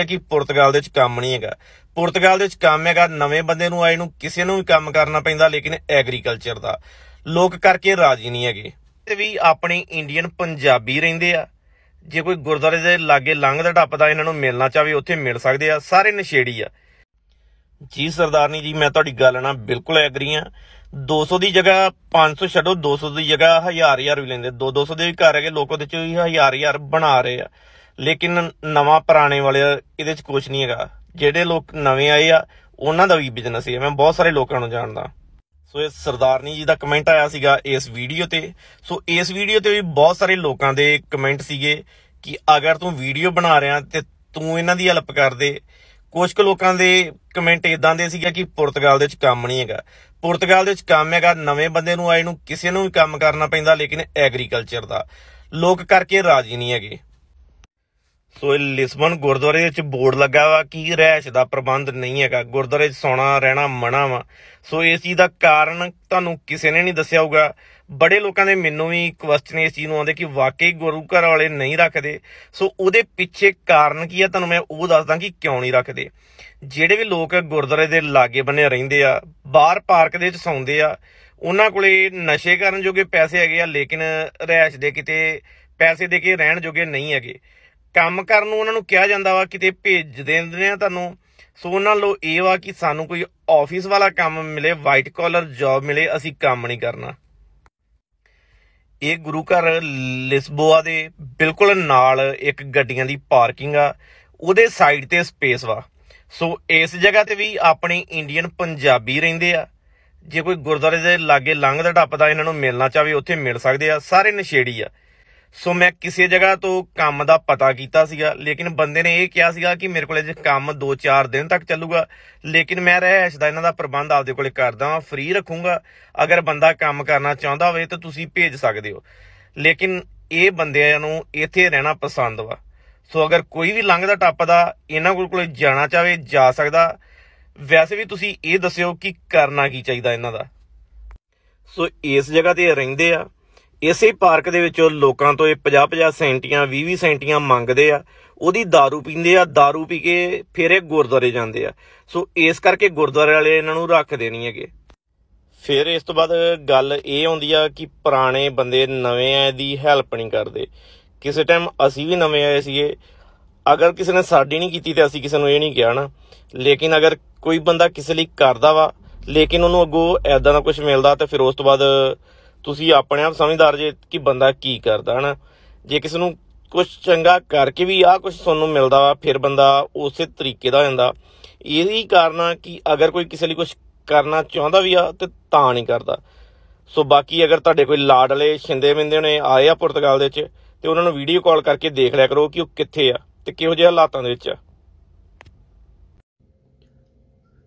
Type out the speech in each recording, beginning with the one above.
ਹੈ ਕਿ ਪੁਰਤਗਾਲ ਦੇ ਵਿੱਚ ਕੰਮ ਨਹੀਂ ਹੈਗਾ ਪੁਰਤਗਾਲ ਦੇ ਵਿੱਚ ਕੰਮ ਹੈਗਾ ਨਵੇਂ ਬੰਦੇ ਨੂੰ ਆਏ ਨੂੰ ਕਿਸੇ ਨੂੰ ਵੀ ਕੰਮ ਕਰਨਾ ਪੈਂਦਾ ਲੇਕਿਨ ਐਗਰੀਕਲਚਰ ਦਾ ਲੋਕ ਕਰਕੇ ਰਾਜੀ ਨਹੀਂ ਹੈਗੇ ਤੇ ਵੀ ਆਪਣੇ ਇੰਡੀਅਨ ਪੰਜਾਬੀ ਰਹਿੰਦੇ ਆ ਜੇ ਕੋਈ ਗੁਰਦਾਰੇ ਦੇ ਲਾਗੇ ਲੰਘਦਾ ਟੱਪਦਾ ਇਹਨਾਂ ਨੂੰ ਮਿਲਣਾ ਚਾਵੇ ਉੱਥੇ ਮਿਲ ਸਕਦੇ ਆ ਸਾਰੇ ਨਸ਼ੇੜੀ ਆ ਜੀ ਸਰਦਾਰਨੀ ਜੀ ਮੈਂ ਤੁਹਾਡੀ ਗੱਲ ਨਾਲ ਬਿਲਕੁਲ ਐਗਰੀ ਆ 200 ਦੀ ਜਗ੍ਹਾ 500 ਛੱਡੋ 200 ਦੀ ਜਗ੍ਹਾ ਹਜ਼ਾਰ ਹਜ਼ਾਰ ਵੀ ਲੈਂਦੇ 2 200 ਦੇ ਵੀ ਘਰ ਹੈਗੇ ਲੋਕ ਉਹਦੇ ਚ ਹਜ਼ਾਰ ਹਜ਼ਾਰ ਬਣਾ ਰਹੇ ਆ ਲੇਕਿਨ ਨਵਾਂ ਪੁਰਾਣੇ ਵਾਲੇ ਇਹਦੇ ਚ ਕੁਝ ਨਹੀਂ ਹੈਗਾ ਜਿਹੜੇ ਲੋਕ ਨਵੇਂ ਆਏ ਆ ਉਹਨਾਂ ਦਾ ਵੀ ਬਿਜ਼ਨਸ ਹੈ ਮੈਂ ਬਹੁਤ ਸਾਰੇ ਲੋਕਾਂ ਨੂੰ ਜਾਣਦਾ ਸੋ ਇਹ ਸਰਦਾਰਨੀ ਜੀ ਦਾ ਕਮੈਂਟ ਆਇਆ ਸੀਗਾ ਇਸ ਵੀਡੀਓ ਤੇ ਸੋ ਇਸ ਵੀਡੀਓ ਤੇ ਵੀ ਬਹੁਤ ਸਾਰੇ ਲੋਕਾਂ ਦੇ ਕਮੈਂਟ ਸੀਗੇ ਕਿ ਅਗਰ ਤੂੰ ਵੀਡੀਓ ਬਣਾ ਰਿਹਾ ਤੇ ਤੂੰ ਇਹਨਾਂ ਦੀ ਹੈਲਪ ਕਰ ਦੇ ਕੁਝ ਕੁ ਲੋਕਾਂ ਦੇ ਕਮੈਂਟ ਇਦਾਂ ਦੇ ਸੀਗਾ ਕਿ ਪੁਰਤਗਾਲ ਦੇ ਵਿੱਚ ਕੰਮ ਨਹੀਂ ਹੈਗਾ ਪੁਰਤਗਾਲ ਦੇ ਵਿੱਚ ਕੰਮ ਹੈਗਾ ਨਵੇਂ ਬੰਦੇ ਨੂੰ ਆਏ ਨੂੰ ਕਿਸੇ ਨੂੰ ਵੀ ਕੰਮ ਕਰਨਾ ਪੈਂਦਾ ਲੇਕਿਨ ਐਗਰੀਕਲਚਰ ਦਾ ਲੋਕ ਕਰਕੇ ਰਾਜੀ ਨਹੀਂ ਹੈਗੇ ਸੋ ਇਹ ਲਿਸਬਨ ਗੁਰਦੁਆਰੇ ਵਿੱਚ ਬੋਰਡ ਲੱਗਾ ਵਾ ਕੀ ਰਹਿਸ਼ ਦਾ ਪ੍ਰਬੰਧ ਨਹੀਂ ਹੈਗਾ ਗੁਰਦੁਆਰੇ 'ਚ ਸੌਣਾ ਰਹਿਣਾ ਮਨਾ ਵਾ ਸੋ ਇਸ ਚੀਜ਼ ਦਾ ਕਾਰਨ ਤੁਹਾਨੂੰ ਕਿਸੇ ਨੇ ਨਹੀਂ ਦੱਸਿਆ ਹੋਊਗਾ ਬੜੇ ਲੋਕਾਂ ਦੇ ਮੈਨੂੰ ਵੀ ਕੁਐਸਚਨ ਇਸ ਚੀਜ਼ ਨੂੰ ਆਉਂਦੇ ਕਿ ਵਾਕਈ ਗੁਰੂ ਘਰ ਵਾਲੇ ਨਹੀਂ ਰੱਖਦੇ ਸੋ ਉਹਦੇ ਪਿੱਛੇ ਕਾਰਨ ਕੀ ਆ ਤੁਹਾਨੂੰ ਮੈਂ ਉਹ ਦੱਸਦਾ ਕਿ ਕਿਉਂ ਨਹੀਂ ਰੱਖਦੇ ਜਿਹੜੇ ਵੀ ਲੋਕ ਗੁਰਦੁਆਰੇ ਦੇ ਲਾਗੇ ਬੰਨੇ ਰਹਿੰਦੇ ਆ ਬਾਹਰ ਪਾਰਕ ਦੇ ਵਿੱਚ ਸੌਂਦੇ ਆ ਉਹਨਾਂ ਕੋਲੇ ਨਸ਼ੇ ਕਰਨ ਜੋਗੇ ਪੈਸੇ ਹੈਗੇ ਆ ਲੇਕਿਨ ਰਹਿਸ਼ ਦੇ ਕਿਤੇ ਪੈਸੇ ਦੇ ਕੇ ਰਹਿਣ ਜੋਗੇ ਨਹੀਂ ਹੈਗੇ ਕੰਮ ਕਰਨ ਨੂੰ ਉਹਨਾਂ ਨੂੰ ਕਿਹਾ ਜਾਂਦਾ ਵਾ ਕਿਤੇ ਭੇਜ ਦਿੰਦੇ ਆ ਤੁਹਾਨੂੰ ਸੋ ਉਹਨਾਂ ਲੋ ਇਹ ਵਾ ਕਿ ਸਾਨੂੰ ਕੋਈ ਆਫਿਸ ਵਾਲਾ ਕੰਮ ਮਿਲੇ ਵਾਈਟ ਕਾਲਰ ਜੌਬ ਮਿਲੇ ਅਸੀਂ ਕੰਮ ਨਹੀਂ ਕਰਨਾ ਇਹ ਗੁਰੂ ਘਰ ਲਿਸਬੋਆ ਦੇ ਬਿਲਕੁਲ ਨਾਲ ਇੱਕ ਗੱਡੀਆਂ ਦੀ ਪਾਰਕਿੰਗ ਆ ਉਹਦੇ ਸਾਈਡ ਤੇ ਸਪੇਸ ਵਾ ਸੋ ਇਸ ਜਗ੍ਹਾ ਤੇ ਵੀ ਆਪਣੇ ਇੰਡੀਅਨ ਪੰਜਾਬੀ ਰਹਿੰਦੇ ਆ ਜੇ ਕੋਈ ਗੁਰਦੁਆਰੇ ਦੇ ਲਾਗੇ ਲੰਘਦਾ ਟੱਪਦਾ ਇਹਨਾਂ ਨੂੰ ਮਿਲਣਾ ਚਾਹਵੇ ਉੱਥੇ ਮਿਲ ਸਕਦੇ ਆ ਸਾਰੇ ਨਸ਼ੇੜੀ ਆ ਸੋ ਮੈਂ ਕਿਸੇ ਜਗ੍ਹਾ ਤੋਂ ਕੰਮ ਦਾ ਪਤਾ ਕੀਤਾ ਸੀਗਾ ਲੇਕਿਨ ਬੰਦੇ ਨੇ ਇਹ ਕਿਹਾ ਸੀਗਾ ਕਿ ਮੇਰੇ ਕੋਲੇ ਜੇ ਕੰਮ 2-4 ਦਿਨ ਤੱਕ ਚੱਲੂਗਾ ਲੇਕਿਨ ਮੈਂ ਰਹਿਸ਼ ਦਾ ਇਹਨਾਂ ਦਾ ਪ੍ਰਬੰਧ ਆਪਦੇ ਕੋਲੇ ਕਰਦਾ ਹਾਂ ਫ੍ਰੀ ਰੱਖੂੰਗਾ ਅਗਰ ਬੰਦਾ ਕੰਮ ਕਰਨਾ ਚਾਹੁੰਦਾ ਹੋਵੇ ਤਾਂ ਤੁਸੀਂ ਭੇਜ ਸਕਦੇ ਹੋ ਲੇਕਿਨ ਇਹ ਬੰਦਿਆਂ ਨੂੰ ਇੱਥੇ ਰਹਿਣਾ ਪਸੰਦ ਵਾ ਸੋ ਅਗਰ ਕੋਈ ਵੀ ਲੰਘਦਾ ਟੱਪਦਾ ਇਹਨਾਂ ਕੋਲ ਕੋਲੇ ਜਾਣਾ ਚਾਵੇ ਜਾ ਸਕਦਾ ਵੈਸੇ ਵੀ ਤੁਸੀਂ ਇਹ ਦੱਸਿਓ ਕਿ ਕਰਨਾ ਕੀ ਚਾਹੀਦਾ ਇਹਨਾਂ ਦਾ ਸੋ ਇਸ ਜਗ੍ਹਾ ਤੇ ਰਹਿੰਦੇ ਆ ਇਸੇ ਪਾਰਕ ਦੇ ਵਿੱਚੋਂ ਲੋਕਾਂ ਤੋਂ ਇਹ 50-50 ਸੈਂਟੀਆਂ 20-20 ਸੈਂਟੀਆਂ ਮੰਗਦੇ ਆ ਉਹਦੀ दारू ਪੀਂਦੇ ਆ दारू ਪੀ ਕੇ ਫਿਰ ਇਹ ਗੁਰਦੁਆਰੇ ਜਾਂਦੇ ਆ ਸੋ ਇਸ ਕਰਕੇ ਗੁਰਦੁਆਰੇ ਵਾਲੇ ਇਹਨਾਂ ਨੂੰ ਰੱਖ ਦੇਣੀ ਹੈਗੇ ਫਿਰ ਇਸ ਤੋਂ ਬਾਅਦ ਗੱਲ ਇਹ ਆਉਂਦੀ ਆ ਕਿ ਪੁਰਾਣੇ ਬੰਦੇ ਨਵੇਂ ਆਏ ਦੀ ਹੈਲਪ ਨਹੀਂ ਕਰਦੇ ਕਿਸੇ ਟਾਈਮ ਅਸੀਂ ਵੀ ਨਵੇਂ ਆਏ ਸੀਗੇ ਅਗਰ ਕਿਸੇ ਨੇ ਸਾਡੀ ਨਹੀਂ ਕੀਤੀ ਤੇ ਅਸੀਂ ਕਿਸੇ ਨੂੰ ਇਹ ਨਹੀਂ ਕਿਹਾ ਨਾ ਲੇਕਿਨ ਅਗਰ ਕੋਈ ਬੰਦਾ ਕਿਸੇ ਲਈ ਕਰਦਾ ਵਾ ਲੇਕਿਨ ਉਹਨੂੰ ਅੱਗੋਂ ਐਦਾਂ ਦਾ ਕੁਝ ਮਿਲਦਾ ਤੇ ਫਿਰ ਉਸ ਤੋਂ ਬਾਅਦ ਤੁਸੀਂ ਆਪਣੇ ਆਪ ਸਮਝਦਾਰ ਜੇ ਕਿ ਬੰਦਾ ਕੀ ਕਰਦਾ ਹਨ ਜੇ ਕਿਸੇ ਨੂੰ ਕੁਝ ਚੰਗਾ ਕਰਕੇ ਵੀ ਆ ਕੁਝ ਤੁਹਾਨੂੰ ਮਿਲਦਾ ਵਾ ਫਿਰ ਬੰਦਾ ਉਸੇ ਤਰੀਕੇ ਦਾ ਹੋ ਜਾਂਦਾ ਇਹੀ ਕਾਰਨ ਆ ਕਿ ਅਗਰ ਕੋਈ ਕਿਸੇ ਲਈ ਕੁਝ ਕਰਨਾ ਚਾਹੁੰਦਾ ਵੀ ਆ ਤੇ ਤਾਂ ਨਹੀਂ ਕਰਦਾ ਸੋ ਬਾਕੀ ਅਗਰ ਤੁਹਾਡੇ ਕੋਈ ਲਾਡਲੇ ਛਿੰਦੇ ਮਿੰਦੇ ਨੇ ਆਏ ਆ ਪੁਰਤਗਾਲ ਦੇ ਵਿੱਚ ਤੇ ਉਹਨਾਂ ਨੂੰ ਵੀਡੀਓ ਕਾਲ ਕਰਕੇ ਦੇਖ ਲਿਆ ਕਰੋ ਕਿ ਉਹ ਕਿੱਥੇ ਆ ਤੇ ਕਿਹੋ ਜਿਹੇ ਹਾਲਾਤਾਂ ਦੇ ਵਿੱਚ ਆ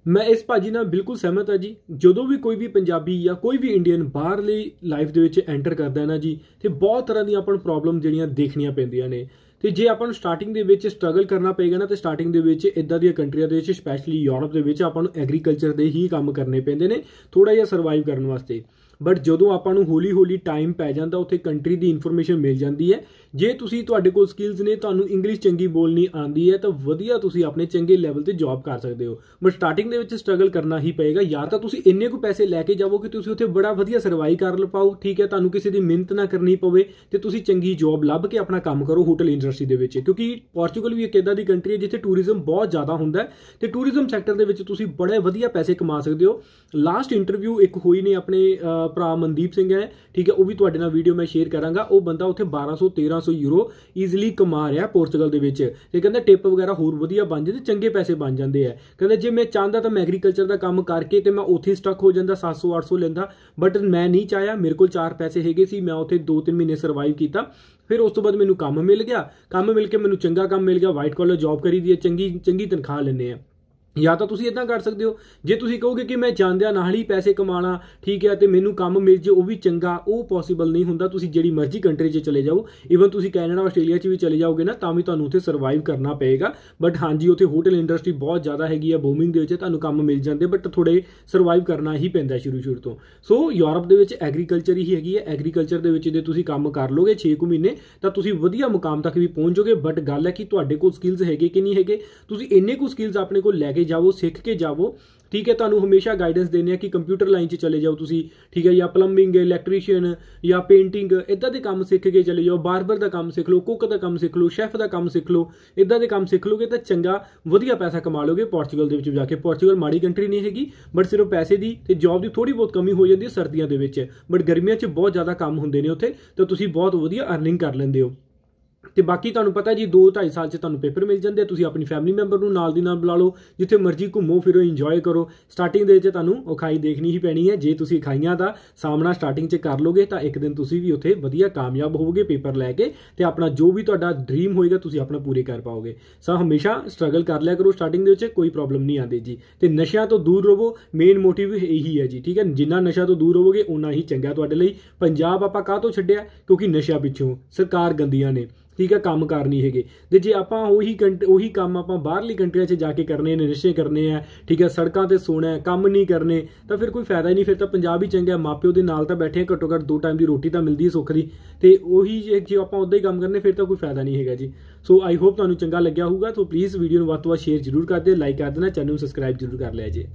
ਮੈਂ ਇਸ ਭਾਜੀ ਨਾਲ ਬਿਲਕੁਲ ਸਹਿਮਤ ਹਾਂ ਜੀ ਜਦੋਂ ਵੀ ਕੋਈ ਵੀ ਪੰਜਾਬੀ ਜਾਂ ਕੋਈ ਵੀ ਇੰਡੀਅਨ ਬਾਹਰਲੀ ਲਾਈਫ ਦੇ ਵਿੱਚ ਐਂਟਰ ਕਰਦਾ ਹੈ ਨਾ ਜੀ ਤੇ ਬਹੁਤ ਤਰ੍ਹਾਂ ਦੀਆਂ ਆਪਣ ਪ੍ਰੋਬਲਮ ਜਿਹੜੀਆਂ ਦੇਖਣੀਆਂ ਪੈਂਦੀਆਂ ਨੇ ਤੇ ਜੇ ਆਪਾਂ ਨੂੰ ਸਟਾਰਟਿੰਗ ਦੇ ਵਿੱਚ ਸਟਰਗਲ ਕਰਨਾ ਪਏਗਾ ਨਾ ਤੇ ਸਟਾਰਟਿੰਗ ਦੇ ਵਿੱਚ ਇਦਾਂ ਦੀਆਂ ਕੰਟਰੀਆਂ ਦੇ ਵਿੱਚ ਸਪੈਸ਼ਲੀ ਯੂਰਪ ਦੇ ਵਿੱਚ ਆਪਾਂ ਨੂੰ ਐਗਰੀਕਲਚਰ ਦੇ ਹੀ ਕੰਮ ਕਰਨੇ ਪੈਂਦੇ ਨੇ ਥੋੜਾ ਜਿਹਾ ਸਰਵਾਈਵ ਕਰਨ ਵਾਸਤੇ ਬਟ ਜਦੋਂ ਆਪਾਂ ਨੂੰ ਹੌਲੀ-ਹੌਲੀ ਟਾਈਮ ਪੈ ਜਾਂਦਾ ਉੱਥੇ ਕੰਟਰੀ ਦੀ ਇਨਫੋਰਮੇਸ਼ਨ ਮਿਲ ਜਾਂਦੀ ਹੈ ਜੇ ਤੁਸੀਂ ਤੁਹਾਡੇ ਕੋਲ ਸਕਿੱਲਸ ਨੇ ਤੁਹਾਨੂੰ ਇੰਗਲਿਸ਼ ਚੰਗੀ ਬੋਲਣੀ ਆਉਂਦੀ ਹੈ ਤਾਂ ਵਧੀਆ ਤੁਸੀਂ ਆਪਣੇ ਚੰਗੇ ਲੈਵਲ ਤੇ ਜੌਬ ਕਰ ਸਕਦੇ ਹੋ ਬਟ ਸਟਾਰਟਿੰਗ ਦੇ ਵਿੱਚ ਸਟਰਗਲ ਕਰਨਾ ਹੀ ਪਏਗਾ ਜਾਂ ਤਾਂ ਤੁਸੀਂ ਇੰਨੇ ਕੁ ਪੈਸੇ ਲੈ ਕੇ ਜਾਵੋ ਕਿ ਤੁਸੀਂ ਉੱਥੇ ਬੜਾ ਵਧੀਆ ਸਰਵਾਈ ਕਰ ਪਾਓ ਠੀਕ ਹੈ ਤੁਹਾਨੂੰ ਕਿਸੇ ਦੀ ਮਿਹਨਤ ਨਾ ਕਰਨੀ ਪਵੇ ਤੇ ਤੁਸੀਂ ਚੰਗੀ ਜੌਬ ਲੱਭ ਕੇ ਆਪਣਾ ਕੰਮ ਕਰੋ ਹੋਟਲ ਇੰਡਸਟਰੀ ਦੇ ਵਿੱਚ ਕਿਉਂਕਿ ਪੋਰਚੁਗਲ ਵੀ ਇੱਕ ਇਦਾਂ ਦੀ ਕੰਟਰੀ ਹੈ ਜਿੱਥੇ ਟੂਰਿਜ਼ਮ ਬਹੁਤ ਜ਼ਿਆਦਾ ਹੁੰਦਾ ਤੇ ਟੂਰਿਜ਼ਮ ਸੈਕਟਰ ਦੇ ਵਿੱਚ ਤੁਸੀਂ ਬੜੇ ਵਧੀਆ ਪੈਸੇ ਕਮਾ ਸਕਦੇ ਹੋ ਲਾਸਟ ਇੰਟਰਵਿਊ ਇੱਕ ਹੋਈ ਨੇ ਆਪਣੇ ਭਰਾ ਮਨਦੀਪ ਸਿੰਘ ਹੈ ਠੀਕ ਹੈ ਉਹ ਵੀ ਤੁਹਾਡੇ ਨਾਲ ਵੀਡੀਓ ਮੈਂ ਸ਼ੇਅਰ ਕਰਾਂਗਾ ਉਹ ਬੰਦਾ ਉੱਥੇ 1200 1300 ਯੂਰੋ ਈਜ਼ੀਲੀ ਕਮਾ ਰਿਹਾ ਪੋਰਚੁਗਲ ਦੇ ਵਿੱਚ ਤੇ ਕਹਿੰਦਾ ਟਿਪ ਵਗੈਰਾ ਹੋਰ ਵਧੀਆ ਬਣ ਜਾਂਦੇ ਚੰਗੇ ਪੈਸੇ ਬਣ ਜਾਂਦੇ ਆ ਕਹਿੰਦਾ ਜੇ ਮੈਂ ਚਾਹੁੰਦਾ ਤਾਂ ਮੈਂ ਐਗਰੀਕਲਚਰ ਦਾ ਕੰਮ ਕਰਕੇ ਤੇ ਮੈਂ ਉੱਥੇ ਸਟਕ ਹੋ ਜਾਂਦਾ 700 800 ਲੈਂਦਾ ਬਟ ਮੈਂ ਨਹੀਂ ਚਾਹਿਆ ਮੇਰੇ ਕੋਲ ਚਾਰ ਪੈਸੇ ਹੈਗੇ ਸੀ ਮੈਂ ਉੱਥੇ 2-3 ਮਹੀਨੇ ਸਰਵਾਈਵ ਕੀਤਾ ਫਿਰ ਉਸ ਤੋਂ ਬਾਅਦ ਮੈਨੂੰ ਕੰਮ ਮਿਲ ਗਿਆ ਕੰਮ ਮਿਲ ਕੇ ਮੈਨੂੰ ਚੰਗਾ ਕੰਮ ਮਿਲ ਗਿਆ ਵਾਈਟ ਕਾਲਰ ਜੌਬ ਕਰੀ ਦੀ ਚੰਗੀ ਚੰਗੀ ਤਨਖਾਹ ਲੈਣੇ ਆ ਜਾਂ ਤਾਂ ਤੁਸੀਂ ਇਦਾਂ ਕਰ ਸਕਦੇ ਹੋ ਜੇ ਤੁਸੀਂ ਕਹੋਗੇ ਕਿ ਮੈਂ ਜਾਂਦਿਆਂ ਨਾਲ ਹੀ ਪੈਸੇ ਕਮਾਣਾ ਠੀਕ ਹੈ ਤੇ ਮੈਨੂੰ ਕੰਮ ਮਿਲ ਜੇ ਉਹ ਵੀ ਚੰਗਾ ਉਹ ਪੋਸੀਬਲ ਨਹੀਂ ਹੁੰਦਾ ਤੁਸੀਂ ਜਿਹੜੀ ਮਰਜ਼ੀ ਕੰਟਰੀ 'ਚ ਚਲੇ ਜਾਓ ਇਵਨ ਤੁਸੀਂ ਕੈਨੇਡਾ ਆਸਟ੍ਰੇਲੀਆ 'ਚ ਵੀ ਚਲੇ ਜਾਓਗੇ ਨਾ ਤਾਂ ਵੀ ਤੁਹਾਨੂੰ ਉੱਥੇ ਸਰਵਾਈਵ ਕਰਨਾ ਪਏਗਾ ਬਟ ਹਾਂਜੀ ਉੱਥੇ ਹੋਟਲ ਇੰਡਸਟਰੀ ਬਹੁਤ ਜ਼ਿਆਦਾ ਹੈਗੀ ਆ ਬੂਮਿੰਗ ਦੇ ਵਿੱਚ ਤੁਹਾਨੂੰ ਕੰਮ ਮਿਲ ਜਾਂਦੇ ਬਟ ਥੋੜੇ ਸਰਵਾਈਵ ਕਰਨਾ ਹੀ ਪੈਂਦਾ ਸ਼ੁਰੂ ਸ਼ੁਰੂ ਤੋਂ ਸੋ ਯੂਰਪ ਦੇ ਵਿੱਚ ਐਗਰੀਕਲਚਰ ਹੀ ਹੈਗੀ ਹੈ ਐਗਰੀਕਲਚਰ ਦੇ ਵਿੱਚ ਜੇ ਤੁਸੀਂ ਕੰਮ ਕਰ ਲੋਗੇ 6 ਕੁ ਮਹੀਨੇ ਤਾਂ ਤੁਸੀਂ ਵਧੀਆ ਮੁਕਾਮ ਤੱਕ ਵੀ ਪਹੁੰਚ ਜਾਓਗੇ ਬਟ ਗੱਲ ਹੈ ਕਿ ਤੁਹਾਡੇ ਕੋਲ ਸਕਿੱਲਸ ਹੈਗੇ ਕਿ ਨਹੀਂ ਹੈਗੇ ਤੁਸੀਂ ਇੰਨੇ ਕੁ ਸਕਿੱਲਸ ਆਪਣੇ ਕੋਲ ਲੈ ਕੇ ਕੇ ਜਾਵੋ ਸਿੱਖ ਕੇ ਜਾਵੋ ਠੀਕ ਹੈ ਤੁਹਾਨੂੰ ਹਮੇਸ਼ਾ ਗਾਈਡੈਂਸ ਦੇਣੀ ਆ ਕਿ ਕੰਪਿਊਟਰ ਲਾਈਨ 'ਚ ਚਲੇ ਜਾਓ ਤੁਸੀਂ ਠੀਕ ਹੈ ਜਾਂ ਪਲੰਬਿੰਗ ਇਲੈਕਟ੍ਰੀਸ਼ੀਅਨ ਜਾਂ ਪੇਂਟਿੰਗ ਇਦਾਂ ਦੇ ਕੰਮ ਸਿੱਖ ਕੇ ਚਲੇ ਜਾਓ ਬਾਰਬਰ ਦਾ ਕੰਮ ਸਿੱਖ ਲਓ ਕੁੱਕ ਦਾ ਕੰਮ ਸਿੱਖ ਲਓ ਸ਼ੈਫ ਦਾ ਕੰਮ ਸਿੱਖ ਲਓ ਇਦਾਂ ਦੇ ਕੰਮ ਸਿੱਖ ਲੋਗੇ ਤਾਂ ਚੰਗਾ ਵਧੀਆ ਪੈਸਾ ਕਮਾ ਲੋਗੇ ਪੋਰਚੁਗਲ ਦੇ ਵਿੱਚ ਜਾ ਕੇ ਪੋਰਚੁਗਲ ਮਾੜੀ ਕੰਟਰੀ ਨਹੀਂ ਹੈਗੀ ਬਟ ਸਿਰਫ ਪੈਸੇ ਦੀ ਤੇ ਜੌਬ ਦੀ ਥੋੜੀ ਬਹੁਤ ਕਮੀ ਹੋ ਜਾਂਦੀ ਹੈ ਸਰਦੀਆਂ ਦੇ ਵਿੱਚ ਬਟ ਗਰਮੀਆਂ 'ਚ ਬਹੁਤ ਜ਼ਿਆਦਾ ਕੰਮ ਹੁੰਦੇ ਨੇ ਉੱਥੇ ਤਾਂ ਤੁਸੀਂ ਬਹੁਤ ਵਧੀਆ ਅਰਨਿੰਗ ਕਰ ਲੈਂਦੇ ਹੋ ਤੇ ਬਾਕੀ ਤੁਹਾਨੂੰ ਪਤਾ ਜੀ 2 2.5 ਸਾਲ 'ਚ ਤੁਹਾਨੂੰ ਪੇਪਰ ਮਿਲ ਜਾਂਦੇ ਤੁਸੀਂ ਆਪਣੀ ਫੈਮਿਲੀ ਮੈਂਬਰ ਨੂੰ ਨਾਲ ਦੀ ਨਾਲ ਬੁਲਾ ਲਓ ਜਿੱਥੇ ਮਰਜ਼ੀ ਘੁੰਮੋ ਫਿਰੋ ਇੰਜੋਏ ਕਰੋ ਸਟਾਰਟਿੰਗ ਦੇ 'ਚ ਤੁਹਾਨੂੰ ਔਖਾਈ ਦੇਖਣੀ ਹੀ ਪੈਣੀ ਹੈ ਜੇ ਤੁਸੀਂ ਖਾਈਆਂ ਦਾ ਸਾਹਮਣਾ ਸਟਾਰਟਿੰਗ 'ਚ ਕਰ ਲੋਗੇ ਤਾਂ ਇੱਕ ਦਿਨ ਤੁਸੀਂ ਵੀ ਉੱਥੇ ਵਧੀਆ ਕਾਮਯਾਬ ਹੋਵੋਗੇ ਪੇਪਰ ਲੈ ਕੇ ਤੇ ਆਪਣਾ ਜੋ ਵੀ ਤੁਹਾਡਾ ਡ੍ਰੀਮ ਹੋਏਗਾ ਤੁਸੀਂ ਆਪਣਾ ਪੂਰੇ ਕਰ ਪਾਓਗੇ ਸਾ ਹਮੇਸ਼ਾ ਸਟਰਗਲ ਕਰ ਲਿਆ ਕਰੋ ਸਟਾਰਟਿੰਗ ਦੇ ਵਿੱਚ ਕੋਈ ਪ੍ਰੋਬਲਮ ਨਹੀਂ ਆਂਦੀ ਜੀ ਤੇ ਨਸ਼ਿਆਂ ਤੋਂ ਦੂਰ ਰਹੋ ਮੇਨ ਮੋਟਿਵ ਇਹੀ ਹੈ ਜੀ ਠੀਕ ਹੈ ਜਿੰਨਾ ਨਸ਼ਾ ਤੋਂ ਦੂਰ ਰਹੋਗੇ ਉਨਾ ਹੀ ਚੰਗਾ ਤੁਹਾਡੇ ਲਈ ਪੰਜਾਬ ਆਪਾਂ ਕਾਹ ਤੋਂ ਛੱਡਿਆ ਕਿਉਂਕਿ ਨਸ਼ਿਆਂ ਪਿੱਛੋਂ ਸਰਕਾਰ ਗੰਦੀਆਂ ਨੇ ਠੀਕ ਹੈ ਕੰਮ ਕਰਨੀ ਹੈਗੇ ਤੇ ਜੇ ਆਪਾਂ ਉਹੀ ਉਹੀ ਕੰਮ ਆਪਾਂ ਬਾਹਰਲੀ ਕੰਟਰੀਆਂ 'ਚ ਜਾ ਕੇ ਕਰਨੇ ਨੇ ਰਿਸ਼ੇ ਕਰਨੇ ਆ ਠੀਕ ਹੈ ਸੜਕਾਂ ਤੇ ਸੋਣਾ ਕੰਮ ਨਹੀਂ ਕਰਨੇ ਤਾਂ ਫਿਰ ਕੋਈ ਫਾਇਦਾ ਨਹੀਂ ਫਿਰ ਤਾਂ ਪੰਜਾਬ ਹੀ ਚੰਗਾ ਮਾਪਿਓ ਦੇ ਨਾਲ ਤਾਂ ਬੈਠੇ ਘੱਟੋ ਘੱਟ ਦੋ ਟਾਈਮ ਦੀ ਰੋਟੀ ਤਾਂ ਮਿਲਦੀ ਹੈ ਸੁੱਖ ਦੀ ਤੇ ਉਹੀ ਜੇ ਆਪਾਂ ਉਦਾਂ ਹੀ ਕੰਮ ਕਰਨੇ ਫਿਰ ਤਾਂ ਕੋਈ ਫਾਇਦਾ ਨਹੀਂ ਹੈਗਾ ਜੀ ਸੋ ਆਈ ਹੋਪ ਤੁਹਾਨੂੰ ਚੰਗਾ ਲੱਗਿਆ ਹੋਊਗਾ ਸੋ ਪਲੀਜ਼ ਵੀਡੀਓ ਨੂੰ ਵੱਧ ਤੋਂ ਵੱਧ ਸ਼ੇਅਰ ਜ਼ਰੂਰ ਕਰ ਦਿਓ ਲਾਈਕ ਕਰ ਦੇਣਾ ਚੈਨਲ ਨੂੰ ਸਬਸਕ੍ਰਾਈਬ ਜ਼ਰੂਰ ਕਰ ਲਿਆ ਜੀ